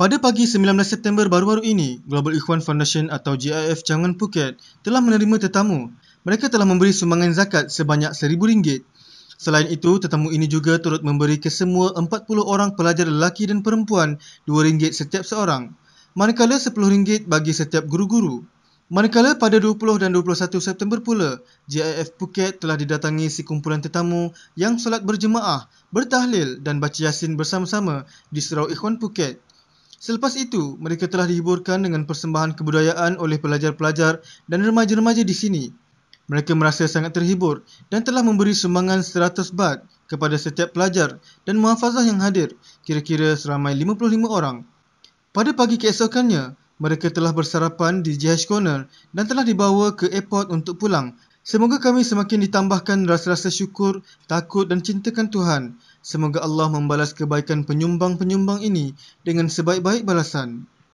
Pada pagi 19 September baru-baru ini, Global Ikhwan Foundation atau GIF Changan Phuket telah menerima tetamu. Mereka telah memberi sumbangan zakat sebanyak rm ringgit. Selain itu, tetamu ini juga turut memberi kesemua 40 orang pelajar lelaki dan perempuan RM2 setiap seorang. Manakala RM10 bagi setiap guru-guru. Manakala pada 20 dan 21 September pula, GIF Phuket telah didatangi sekumpulan tetamu yang solat berjemaah, bertahlil dan baca yasin bersama-sama di Serau Ikhwan Phuket. Selepas itu, mereka telah dihiburkan dengan persembahan kebudayaan oleh pelajar-pelajar dan remaja-remaja di sini. Mereka merasa sangat terhibur dan telah memberi sumbangan 100 baht kepada setiap pelajar dan muhafazah yang hadir, kira-kira seramai 55 orang. Pada pagi keesokannya, mereka telah bersarapan di GH Corner dan telah dibawa ke airport untuk pulang Semoga kami semakin ditambahkan rasa-rasa syukur, takut dan cintakan Tuhan. Semoga Allah membalas kebaikan penyumbang-penyumbang ini dengan sebaik-baik balasan.